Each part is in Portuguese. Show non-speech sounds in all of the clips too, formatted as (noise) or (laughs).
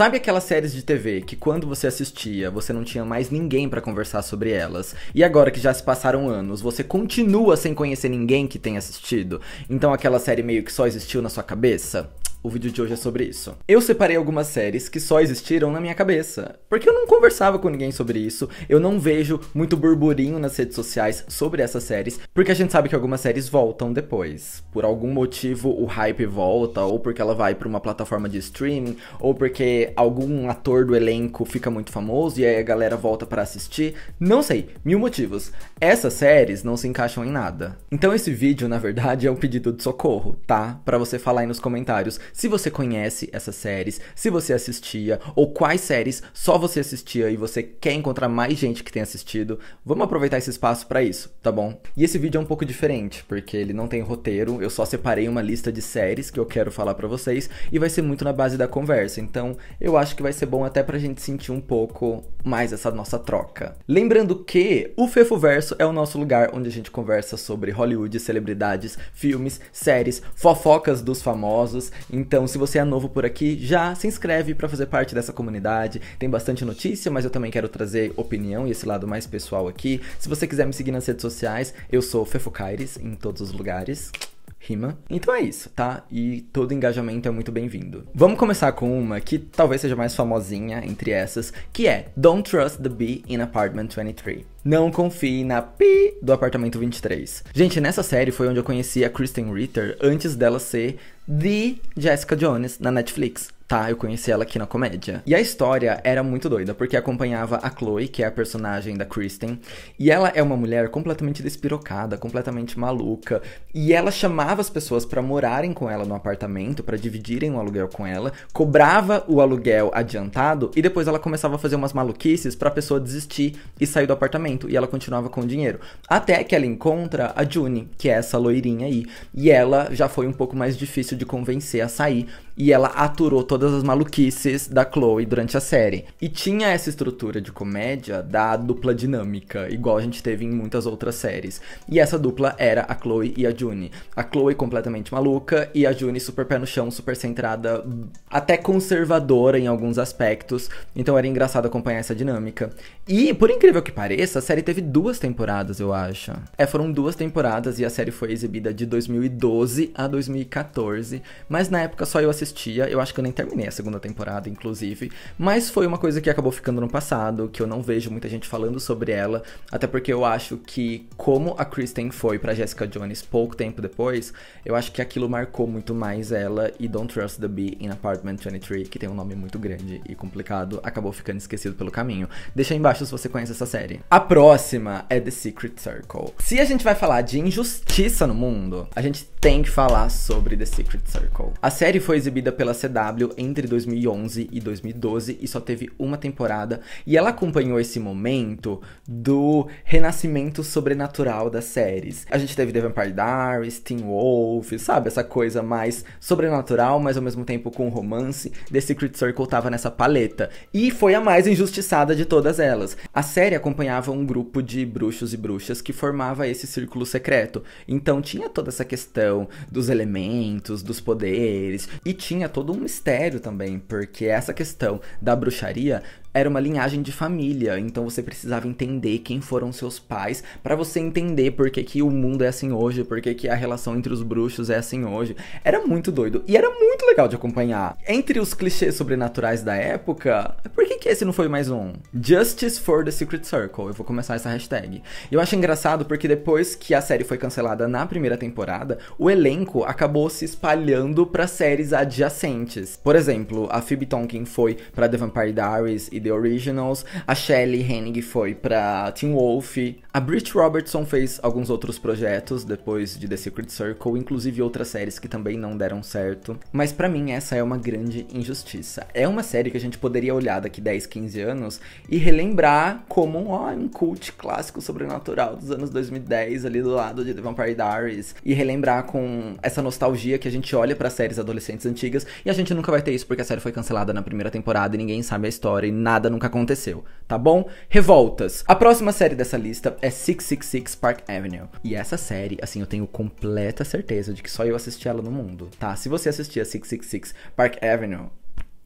Sabe aquelas séries de TV que quando você assistia, você não tinha mais ninguém para conversar sobre elas, e agora que já se passaram anos, você continua sem conhecer ninguém que tenha assistido? Então aquela série meio que só existiu na sua cabeça? O vídeo de hoje é sobre isso. Eu separei algumas séries que só existiram na minha cabeça, porque eu não conversava com ninguém sobre isso, eu não vejo muito burburinho nas redes sociais sobre essas séries, porque a gente sabe que algumas séries voltam depois. Por algum motivo o hype volta, ou porque ela vai para uma plataforma de streaming, ou porque algum ator do elenco fica muito famoso e aí a galera volta para assistir. Não sei, mil motivos. Essas séries não se encaixam em nada. Então esse vídeo, na verdade, é um pedido de socorro, tá? Para você falar aí nos comentários se você conhece essas séries, se você assistia, ou quais séries só você assistia e você quer encontrar mais gente que tenha assistido, vamos aproveitar esse espaço para isso, tá bom? E esse vídeo é um pouco diferente, porque ele não tem roteiro, eu só separei uma lista de séries que eu quero falar para vocês e vai ser muito na base da conversa. Então, eu acho que vai ser bom até pra gente sentir um pouco mais essa nossa troca. Lembrando que o Fefo Verso é o nosso lugar onde a gente conversa sobre Hollywood, celebridades, filmes, séries, fofocas dos famosos, então, se você é novo por aqui, já se inscreve para fazer parte dessa comunidade. Tem bastante notícia, mas eu também quero trazer opinião e esse lado mais pessoal aqui. Se você quiser me seguir nas redes sociais, eu sou Fefocaires em todos os lugares rima. Então é isso, tá? E todo engajamento é muito bem-vindo. Vamos começar com uma que talvez seja mais famosinha entre essas, que é Don't Trust the Bee in Apartment 23. Não confie na pi do apartamento 23. Gente, nessa série foi onde eu conheci a Kristen Ritter antes dela ser The Jessica Jones na Netflix tá, eu conheci ela aqui na comédia. E a história era muito doida, porque acompanhava a Chloe, que é a personagem da Kristen, e ela é uma mulher completamente despirocada, completamente maluca, e ela chamava as pessoas para morarem com ela no apartamento, para dividirem o aluguel com ela, cobrava o aluguel adiantado e depois ela começava a fazer umas maluquices para a pessoa desistir e sair do apartamento, e ela continuava com o dinheiro. Até que ela encontra a June, que é essa loirinha aí, e ela já foi um pouco mais difícil de convencer a sair, e ela aturou toda todas as maluquices da Chloe durante a série. E tinha essa estrutura de comédia da dupla dinâmica, igual a gente teve em muitas outras séries. E essa dupla era a Chloe e a June. A Chloe completamente maluca e a June super pé no chão, super centrada, até conservadora em alguns aspectos. Então era engraçado acompanhar essa dinâmica. E, por incrível que pareça, a série teve duas temporadas, eu acho. É, foram duas temporadas e a série foi exibida de 2012 a 2014. Mas na época só eu assistia, eu acho que eu nem terminei terminei a segunda temporada, inclusive, mas foi uma coisa que acabou ficando no passado, que eu não vejo muita gente falando sobre ela, até porque eu acho que como a Kristen foi para Jessica Jones pouco tempo depois, eu acho que aquilo marcou muito mais ela e Don't Trust the Bee in Apartment 23, que tem um nome muito grande e complicado, acabou ficando esquecido pelo caminho. Deixa aí embaixo se você conhece essa série. A próxima é The Secret Circle. Se a gente vai falar de injustiça no mundo, a gente tem que falar sobre The Secret Circle. A série foi exibida pela CW entre 2011 e 2012 e só teve uma temporada. E ela acompanhou esse momento do renascimento sobrenatural das séries. A gente teve The Vampire Diaries, Teen Wolf, sabe? Essa coisa mais sobrenatural, mas ao mesmo tempo com romance. The Secret Circle tava nessa paleta. E foi a mais injustiçada de todas elas. A série acompanhava um grupo de bruxos e bruxas que formava esse círculo secreto. Então tinha toda essa questão dos elementos, dos poderes, e tinha todo um mistério sério também, porque essa questão da bruxaria era uma linhagem de família, então você precisava entender quem foram seus pais para você entender por que, que o mundo é assim hoje, por que, que a relação entre os bruxos é assim hoje. Era muito doido e era muito legal de acompanhar. Entre os clichês sobrenaturais da época, por que, que esse não foi mais um? Justice for the Secret Circle, eu vou começar essa hashtag. Eu acho engraçado porque depois que a série foi cancelada na primeira temporada, o elenco acabou se espalhando para séries adjacentes. Por exemplo, a Phoebe Tonkin foi para The Vampire Diaries The Originals, a Shelley Hennig foi pra Teen Wolf, a Brit Robertson fez alguns outros projetos depois de The Secret Circle, inclusive outras séries que também não deram certo, mas para mim essa é uma grande injustiça. É uma série que a gente poderia olhar daqui 10, 15 anos e relembrar como um, ó, um cult clássico sobrenatural dos anos 2010 ali do lado de The Vampire Diaries e relembrar com essa nostalgia que a gente olha para séries adolescentes antigas e a gente nunca vai ter isso porque a série foi cancelada na primeira temporada e ninguém sabe a história e nada nada nunca aconteceu, tá bom? Revoltas. A próxima série dessa lista é 666 Park Avenue. E essa série, assim, eu tenho completa certeza de que só eu assisti ela no mundo, tá? Se você assistia 666 Park Avenue,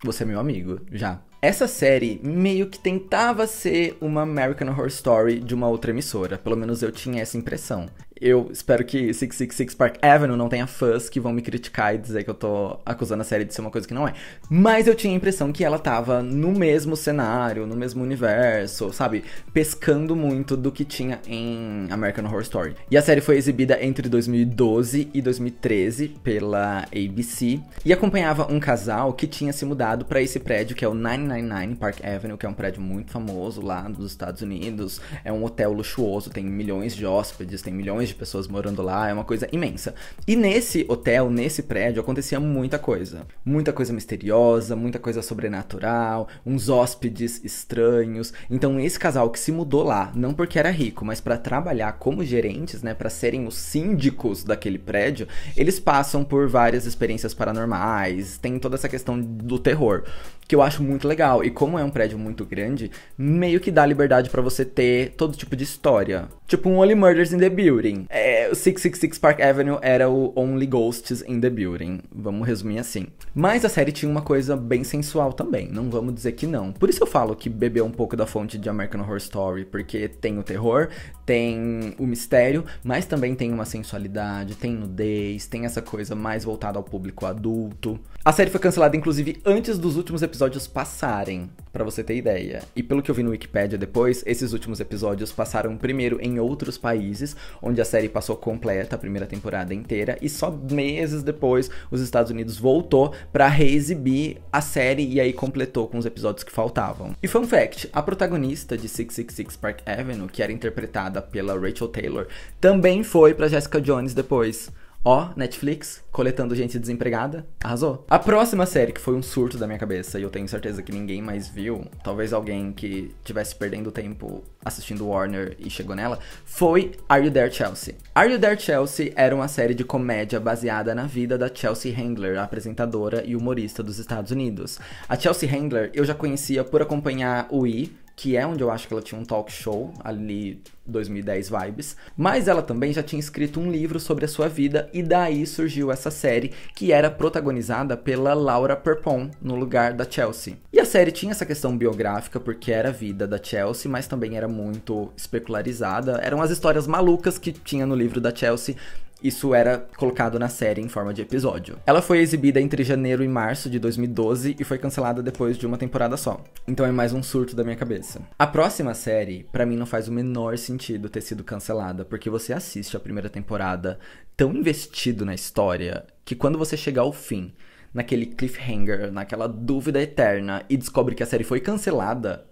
você é meu amigo, já. Essa série meio que tentava ser uma American Horror Story de uma outra emissora, pelo menos eu tinha essa impressão. Eu espero que 666 Park Avenue não tenha fãs que vão me criticar e dizer que eu tô acusando a série de ser uma coisa que não é. Mas eu tinha a impressão que ela tava no mesmo cenário, no mesmo universo, sabe? Pescando muito do que tinha em American Horror Story. E a série foi exibida entre 2012 e 2013 pela ABC e acompanhava um casal que tinha se mudado para esse prédio que é o 999 Park Avenue, que é um prédio muito famoso lá nos Estados Unidos. É um hotel luxuoso, tem milhões de hóspedes, tem milhões milhões de pessoas morando lá, é uma coisa imensa. E nesse hotel, nesse prédio, acontecia muita coisa. Muita coisa misteriosa, muita coisa sobrenatural, uns hóspedes estranhos. Então esse casal que se mudou lá, não porque era rico, mas para trabalhar como gerentes, né, para serem os síndicos daquele prédio, eles passam por várias experiências paranormais, tem toda essa questão do terror que eu acho muito legal. E como é um prédio muito grande, meio que dá liberdade para você ter todo tipo de história. Tipo um Only Murders in the Building. É, o 666 Park Avenue era o Only Ghosts in the Building. Vamos resumir assim. Mas a série tinha uma coisa bem sensual também, não vamos dizer que não. Por isso eu falo que bebeu um pouco da fonte de American Horror Story, porque tem o terror, tem o mistério, mas também tem uma sensualidade, tem nudez, tem essa coisa mais voltada ao público adulto. A série foi cancelada inclusive antes dos últimos episódios episódios passarem, para você ter ideia. E pelo que eu vi no Wikipedia depois, esses últimos episódios passaram primeiro em outros países, onde a série passou completa, a primeira temporada inteira, e só meses depois os Estados Unidos voltou para reexibir a série e aí completou com os episódios que faltavam. E fun fact, a protagonista de 666 Park Avenue, que era interpretada pela Rachel Taylor, também foi para Jessica Jones depois. Ó, Netflix, coletando gente desempregada, arrasou. A próxima série que foi um surto da minha cabeça, e eu tenho certeza que ninguém mais viu, talvez alguém que tivesse perdendo tempo assistindo Warner e chegou nela, foi Are You There Chelsea? Are You There Chelsea era uma série de comédia baseada na vida da Chelsea Handler, apresentadora e humorista dos Estados Unidos. A Chelsea Handler eu já conhecia por acompanhar o i que é onde eu acho que ela tinha um talk show, ali 2010 vibes, mas ela também já tinha escrito um livro sobre a sua vida e daí surgiu essa série que era protagonizada pela Laura Perpon no lugar da Chelsea. E a série tinha essa questão biográfica porque era a vida da Chelsea, mas também era muito especularizada, eram as histórias malucas que tinha no livro da Chelsea isso era colocado na série em forma de episódio. Ela foi exibida entre janeiro e março de 2012 e foi cancelada depois de uma temporada só. Então é mais um surto da minha cabeça. A próxima série, para mim, não faz o menor sentido ter sido cancelada, porque você assiste a primeira temporada tão investido na história que quando você chegar ao fim, naquele cliffhanger, naquela dúvida eterna e descobre que a série foi cancelada,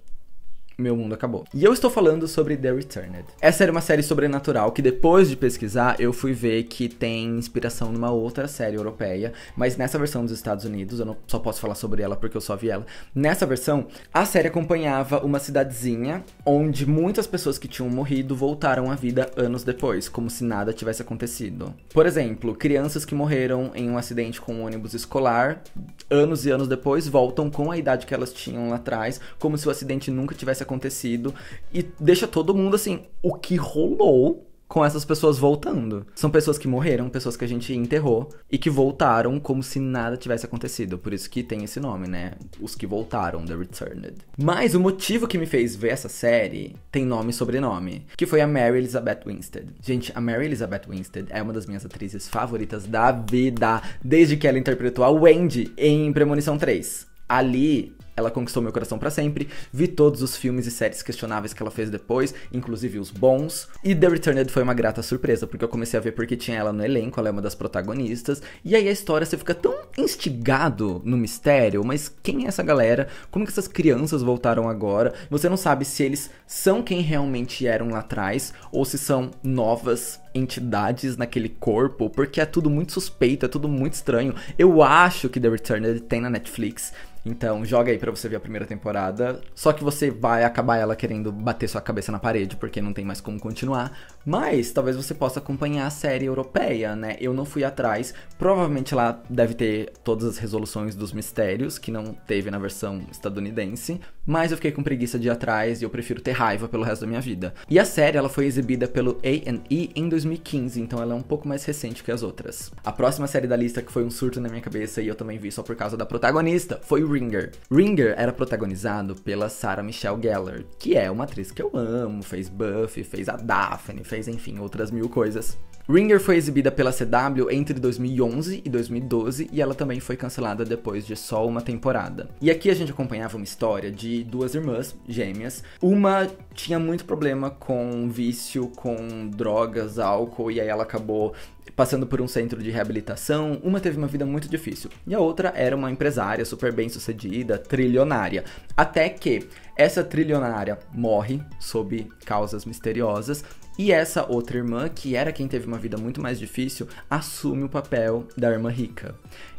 meu mundo acabou. E eu estou falando sobre The Returned. Essa era uma série sobrenatural que depois de pesquisar eu fui ver que tem inspiração numa outra série europeia, mas nessa versão dos Estados Unidos, eu não só posso falar sobre ela porque eu só vi ela. Nessa versão, a série acompanhava uma cidadezinha onde muitas pessoas que tinham morrido voltaram à vida anos depois, como se nada tivesse acontecido. Por exemplo, crianças que morreram em um acidente com um ônibus escolar, anos e anos depois voltam com a idade que elas tinham lá atrás, como se o acidente nunca tivesse tivesse acontecido e deixa todo mundo assim, o que rolou com essas pessoas voltando. São pessoas que morreram, pessoas que a gente enterrou e que voltaram como se nada tivesse acontecido. Por isso que tem esse nome, né? Os que voltaram, The Returned. Mas o motivo que me fez ver essa série tem nome e sobrenome, que foi a Mary Elizabeth Winstead. Gente, a Mary Elizabeth Winstead é uma das minhas atrizes favoritas da vida, desde que ela interpretou a Wendy em Premonição 3. Ali, ela conquistou meu coração para sempre. Vi todos os filmes e séries questionáveis que ela fez depois, inclusive os bons. E The Returned foi uma grata surpresa, porque eu comecei a ver porque tinha ela no elenco, ela é uma das protagonistas. E aí a história você fica tão instigado no mistério, mas quem é essa galera? Como que essas crianças voltaram agora? Você não sabe se eles são quem realmente eram lá atrás ou se são novas entidades naquele corpo, porque é tudo muito suspeito, é tudo muito estranho. Eu acho que The Returned tem na Netflix. Então, joga aí para você ver a primeira temporada. Só que você vai acabar ela querendo bater sua cabeça na parede, porque não tem mais como continuar. Mas talvez você possa acompanhar a série europeia, né? Eu não fui atrás. Provavelmente lá deve ter todas as resoluções dos mistérios, que não teve na versão estadunidense. Mas eu fiquei com preguiça de ir atrás e eu prefiro ter raiva pelo resto da minha vida. E a série ela foi exibida pelo A&E em 2015, então ela é um pouco mais recente que as outras. A próxima série da lista que foi um surto na minha cabeça e eu também vi só por causa da protagonista foi Ringer. Ringer era protagonizado pela Sarah Michelle Gellar, que é uma atriz que eu amo, fez Buffy, fez a Daphne, fez, enfim, outras mil coisas. Ringer foi exibida pela CW entre 2011 e 2012 e ela também foi cancelada depois de só uma temporada. E aqui a gente acompanhava uma história de duas irmãs gêmeas. Uma tinha muito problema com vício, com drogas, álcool e aí ela acabou passando por um centro de reabilitação, uma teve uma vida muito difícil e a outra era uma empresária super bem sucedida, trilionária. Até que essa trilionária morre sob causas misteriosas e essa outra irmã, que era quem teve uma vida muito mais difícil, assume o papel da irmã rica.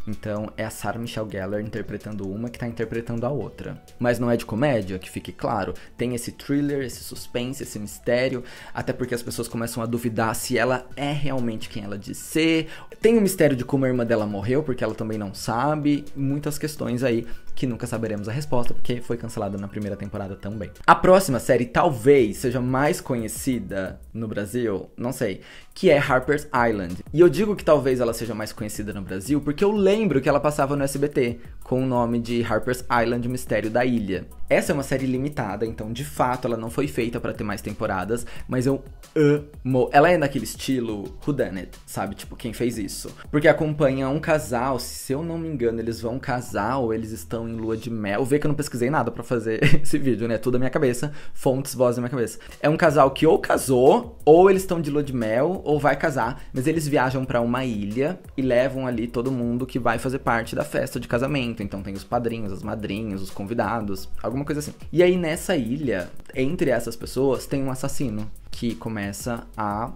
Então é a Sarah Michelle Gellar interpretando uma que está interpretando a outra. Mas não é de comédia, que fique claro. Tem esse thriller, esse suspense, esse mistério, até porque as pessoas começam a duvidar se ela é realmente quem ela diz ser. Tem o mistério de como a irmã dela morreu, porque ela também não sabe. Muitas questões aí que nunca saberemos a resposta, porque foi cancelada na primeira temporada temporada também. A próxima série talvez seja mais conhecida no Brasil, não sei, que é Harper's Island. E eu digo que talvez ela seja mais conhecida no Brasil porque eu lembro que ela passava no SBT com o nome de Harper's Island Mistério da Ilha. Essa é uma série limitada, então de fato ela não foi feita para ter mais temporadas, mas eu amo. Ela é naquele estilo whodunit, sabe? Tipo, quem fez isso? Porque acompanha um casal, se eu não me engano, eles vão casar ou eles estão em lua de mel. Vê que eu não pesquisei nada para fazer (laughs) esse vídeo, né? Tudo da minha cabeça, fontes, vozes na minha cabeça. É um casal que ou casou, ou eles estão de lua de mel, ou vai casar, mas eles viajam para uma ilha e levam ali todo mundo que vai fazer parte da festa de casamento evento, então tem os padrinhos, as madrinhas, os convidados, alguma coisa assim. E aí nessa ilha, entre essas pessoas, tem um assassino que começa a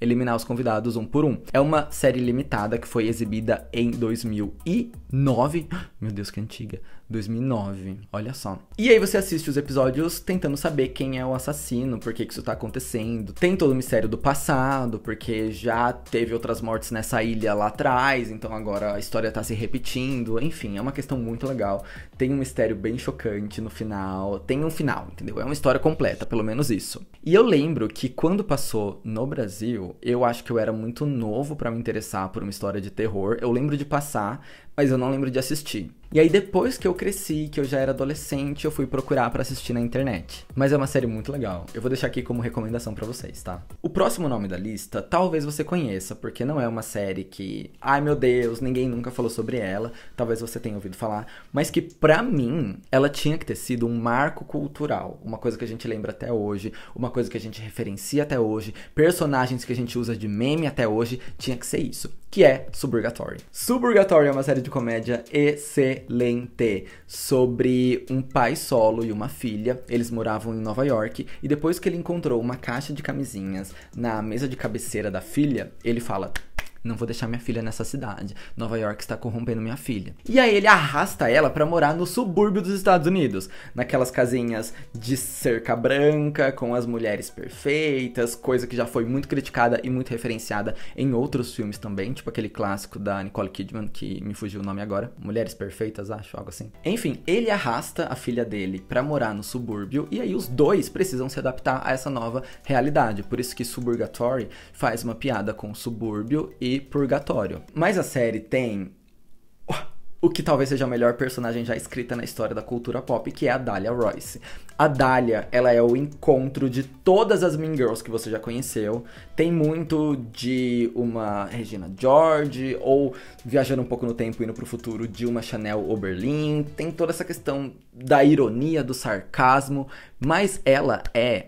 eliminar os convidados um por um. É uma série limitada que foi exibida em 2009. (gasps) Meu Deus, que antiga. 2009. Olha só. E aí você assiste os episódios tentando saber quem é o assassino, por que, que isso tá acontecendo. Tem todo o mistério do passado, porque já teve outras mortes nessa ilha lá atrás, então agora a história tá se repetindo. Enfim, é uma questão muito legal. Tem um mistério bem chocante no final. Tem um final, entendeu? É uma história completa, pelo menos isso. E eu lembro que quando passou no Brasil, eu acho que eu era muito novo para me interessar por uma história de terror. Eu lembro de passar, mas eu não lembro de assistir. E aí depois que eu cresci, que eu já era adolescente, eu fui procurar para assistir na internet. Mas é uma série muito legal. Eu vou deixar aqui como recomendação para vocês, tá? O próximo nome da lista, talvez você conheça, porque não é uma série que, ai meu Deus, ninguém nunca falou sobre ela, talvez você tenha ouvido falar, mas que para mim ela tinha que ter sido um marco cultural, uma coisa que a gente lembra até hoje, uma coisa que a gente referencia até hoje, personagens que a gente usa de meme até hoje, tinha que ser isso que é Suburgatory. Suburgatory é uma série de comédia excelente sobre um pai solo e uma filha. Eles moravam em Nova York e depois que ele encontrou uma caixa de camisinhas na mesa de cabeceira da filha, ele fala: não vou deixar minha filha nessa cidade. Nova York está corrompendo minha filha. E aí ele arrasta ela para morar no subúrbio dos Estados Unidos, naquelas casinhas de cerca branca, com as mulheres perfeitas, coisa que já foi muito criticada e muito referenciada em outros filmes também, tipo aquele clássico da Nicole Kidman, que me fugiu o nome agora, Mulheres Perfeitas, acho, algo assim. Enfim, ele arrasta a filha dele para morar no subúrbio e aí os dois precisam se adaptar a essa nova realidade. Por isso que Suburgatory faz uma piada com o subúrbio e Purgatório. Mas a série tem o que talvez seja a melhor personagem já escrita na história da cultura pop, que é a Dahlia Royce. A Dahlia, ela é o encontro de todas as Mean Girls que você já conheceu. Tem muito de uma Regina George, ou viajando um pouco no tempo, indo pro futuro, de uma Chanel Oberlin. Tem toda essa questão da ironia, do sarcasmo, mas ela é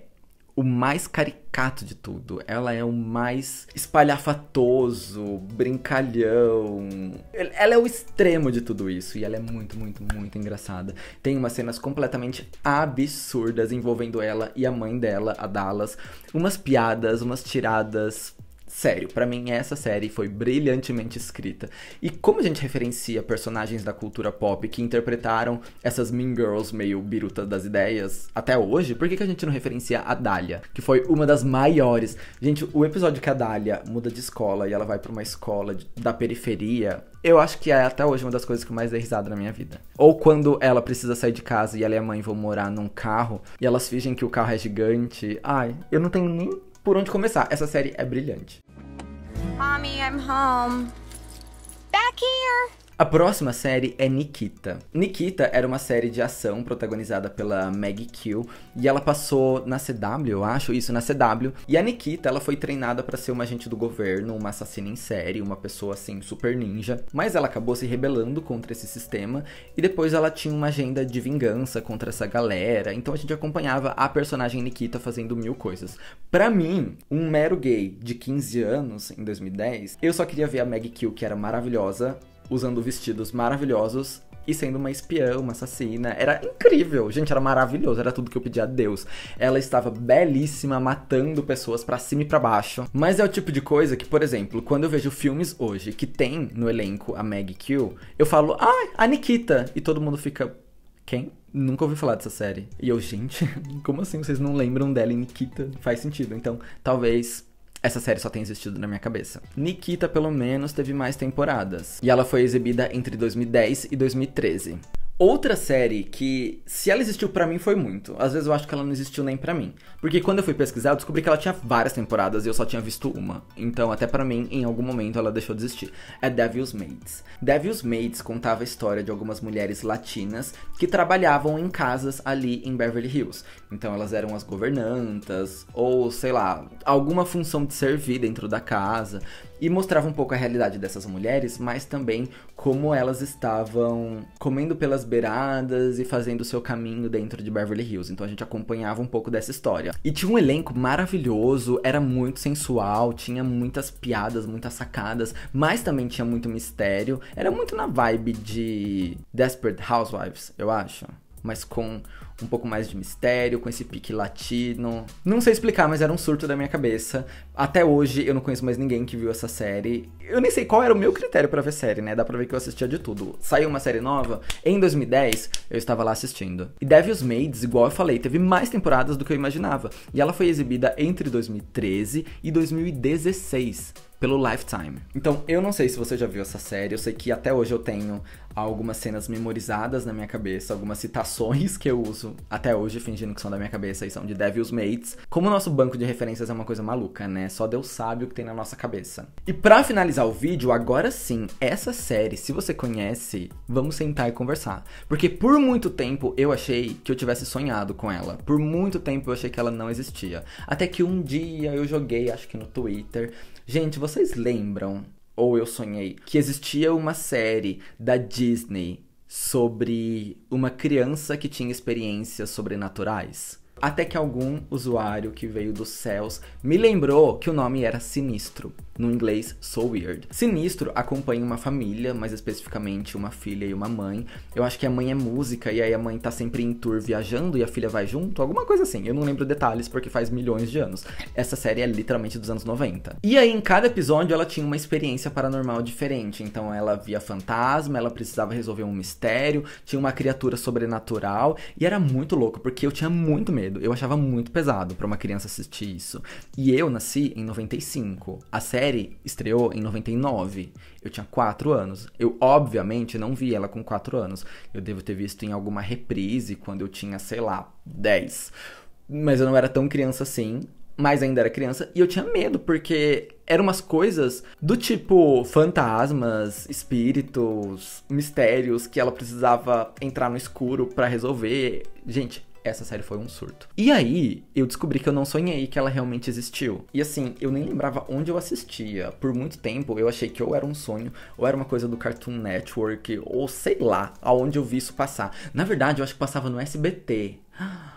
o mais caricato de tudo. Ela é o mais espalhafatoso, brincalhão. Ela é o extremo de tudo isso e ela é muito, muito, muito engraçada. Tem umas cenas completamente absurdas envolvendo ela e a mãe dela, a Dallas, umas piadas, umas tiradas Sério, para mim essa série foi brilhantemente escrita. E como a gente referencia personagens da cultura pop que interpretaram essas mean girls meio biruta das ideias até hoje, por que, que a gente não referencia a Dália, que foi uma das maiores? Gente, o episódio que a Dália muda de escola e ela vai para uma escola da periferia, eu acho que é até hoje uma das coisas que mais dei risada na minha vida. Ou quando ela precisa sair de casa e ela e a mãe vão morar num carro e elas fingem que o carro é gigante. Ai, eu não tenho nem por onde começar. Essa série é brilhante. Mommy, I'm home. Back here. A próxima série é Nikita. Nikita era uma série de ação protagonizada pela Maggie Q e ela passou na CW, eu acho, isso na CW. E a Nikita, ela foi treinada para ser uma agente do governo, uma assassina em série, uma pessoa assim super ninja, mas ela acabou se rebelando contra esse sistema e depois ela tinha uma agenda de vingança contra essa galera. Então a gente acompanhava a personagem Nikita fazendo mil coisas. Para mim, um mero gay de 15 anos em 2010, eu só queria ver a Maggie Q, que era maravilhosa, usando vestidos maravilhosos e sendo uma espiã, uma assassina. Era incrível, gente, era maravilhoso, era tudo que eu pedi a Deus. Ela estava belíssima, matando pessoas para cima e para baixo. Mas é o tipo de coisa que, por exemplo, quando eu vejo filmes hoje que tem no elenco a Maggie Q, eu falo, ah, a Nikita, e todo mundo fica, quem? Nunca ouvi falar dessa série. E eu, gente, (laughs) como assim vocês não lembram dela em Nikita? Faz sentido. Então, talvez essa série só tem existido na minha cabeça. Nikita, pelo menos, teve mais temporadas, e ela foi exibida entre 2010 e 2013. Outra série que, se ela existiu para mim, foi muito. Às vezes eu acho que ela não existiu nem para mim. Porque quando eu fui pesquisar, eu descobri que ela tinha várias temporadas e eu só tinha visto uma. Então, até para mim, em algum momento ela deixou de existir. É Devil's Maids. Devil's Maids contava a história de algumas mulheres latinas que trabalhavam em casas ali em Beverly Hills. Então, elas eram as governantas ou, sei lá, alguma função de servir dentro da casa e mostrava um pouco a realidade dessas mulheres, mas também como elas estavam comendo pelas beiradas e fazendo o seu caminho dentro de Beverly Hills. Então a gente acompanhava um pouco dessa história. E tinha um elenco maravilhoso, era muito sensual, tinha muitas piadas, muitas sacadas, mas também tinha muito mistério. Era muito na vibe de Desperate Housewives, eu acho mas com um pouco mais de mistério, com esse pique latino. Não sei explicar, mas era um surto da minha cabeça. Até hoje eu não conheço mais ninguém que viu essa série. Eu nem sei qual era o meu critério para ver série, né? Dá pra ver que eu assistia de tudo. Saiu uma série nova, em 2010 eu estava lá assistindo. E Devil's Maids, igual eu falei, teve mais temporadas do que eu imaginava. E ela foi exibida entre 2013 e 2016 pelo Lifetime. Então, eu não sei se você já viu essa série, eu sei que até hoje eu tenho algumas cenas memorizadas na minha cabeça, algumas citações que eu uso até hoje, fingindo que são da minha cabeça e são de Devil's Mates. Como o nosso banco de referências é uma coisa maluca, né? Só Deus sabe o que tem na nossa cabeça. E para finalizar o vídeo, agora sim, essa série, se você conhece, vamos sentar e conversar. Porque por muito tempo eu achei que eu tivesse sonhado com ela. Por muito tempo eu achei que ela não existia. Até que um dia eu joguei, acho que no Twitter. Gente, vocês lembram ou eu sonhei, que existia uma série da Disney sobre uma criança que tinha experiências sobrenaturais. Até que algum usuário que veio dos céus me lembrou que o nome era Sinistro, no inglês So Weird. Sinistro acompanha uma família, mais especificamente uma filha e uma mãe. Eu acho que a mãe é música e aí a mãe tá sempre em tour viajando e a filha vai junto, alguma coisa assim. Eu não lembro detalhes porque faz milhões de anos. Essa série é literalmente dos anos 90. E aí em cada episódio ela tinha uma experiência paranormal diferente, então ela via fantasma, ela precisava resolver um mistério, tinha uma criatura sobrenatural e era muito louco porque eu tinha muito medo medo. Eu achava muito pesado para uma criança assistir isso. E eu nasci em 95. A série estreou em 99. Eu tinha 4 anos. Eu, obviamente, não vi ela com 4 anos. Eu devo ter visto em alguma reprise quando eu tinha, sei lá, 10. Mas eu não era tão criança assim mas ainda era criança, e eu tinha medo, porque eram umas coisas do tipo fantasmas, espíritos, mistérios que ela precisava entrar no escuro para resolver. Gente, essa série foi um surto. E aí, eu descobri que eu não sonhei que ela realmente existiu. E assim, eu nem lembrava onde eu assistia. Por muito tempo, eu achei que ou era um sonho, ou era uma coisa do Cartoon Network, ou sei lá, aonde eu vi isso passar. Na verdade, eu acho que passava no SBT. Ah!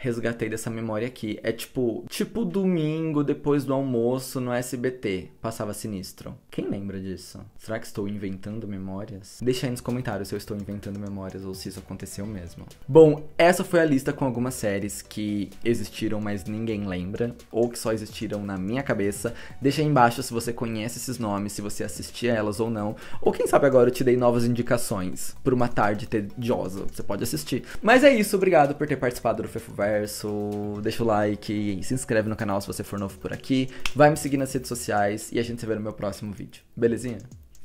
resgatei dessa memória aqui. É tipo, tipo domingo depois do almoço no SBT, passava sinistro. Quem lembra disso? Será que estou inventando memórias? Deixa aí nos comentários se eu estou inventando memórias ou se isso aconteceu mesmo. Bom, essa foi a lista com algumas séries que existiram, mas ninguém lembra, ou que só existiram na minha cabeça. Deixa aí embaixo se você conhece esses nomes, se você assistia elas ou não, ou quem sabe agora eu te dei novas indicações por uma tarde tediosa, você pode assistir. Mas é isso, obrigado por ter participado do Fefuver Universo, deixa o like, se inscreve no canal se você for novo por aqui, vai me seguir nas redes sociais e a gente se vê no meu próximo vídeo. Belezinha?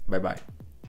Bye bye.